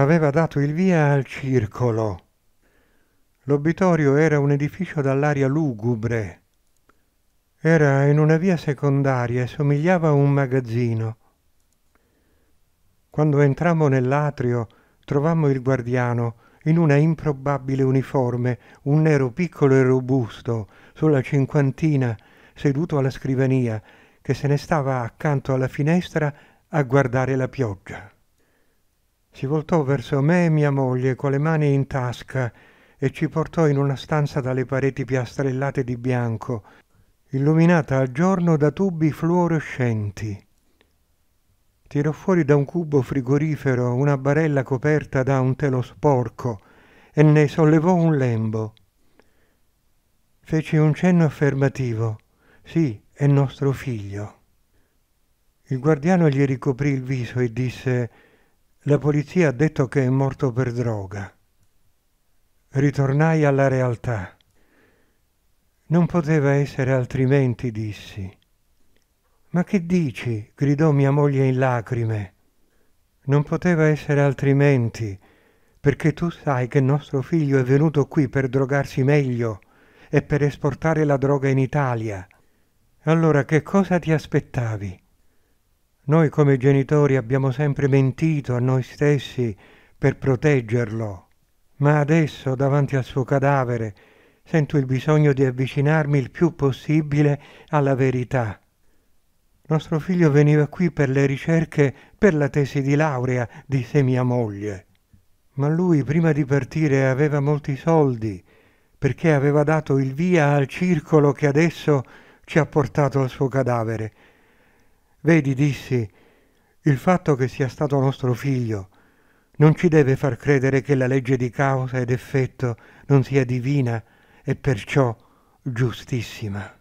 aveva dato il via al circolo. L'obitorio era un edificio dall'aria lugubre. Era in una via secondaria e somigliava a un magazzino. Quando entrammo nell'atrio, trovammo il guardiano in una improbabile uniforme, un nero piccolo e robusto, sulla cinquantina, seduto alla scrivania, che se ne stava accanto alla finestra a guardare la pioggia. Si voltò verso me e mia moglie con le mani in tasca e ci portò in una stanza dalle pareti piastrellate di bianco, illuminata al giorno da tubi fluorescenti. Tirò fuori da un cubo frigorifero una barella coperta da un telo sporco e ne sollevò un lembo. Feci un cenno affermativo. Sì, è nostro figlio. Il guardiano gli ricoprì il viso e disse la polizia ha detto che è morto per droga. Ritornai alla realtà. Non poteva essere altrimenti, dissi. Ma che dici? gridò mia moglie in lacrime. Non poteva essere altrimenti, perché tu sai che nostro figlio è venuto qui per drogarsi meglio e per esportare la droga in Italia. Allora che cosa ti aspettavi? Noi come genitori abbiamo sempre mentito a noi stessi per proteggerlo, ma adesso davanti al suo cadavere sento il bisogno di avvicinarmi il più possibile alla verità. Nostro figlio veniva qui per le ricerche per la tesi di laurea, disse mia moglie. Ma lui prima di partire aveva molti soldi, perché aveva dato il via al circolo che adesso ci ha portato al suo cadavere Vedi, dissi, il fatto che sia stato nostro figlio non ci deve far credere che la legge di causa ed effetto non sia divina e perciò giustissima.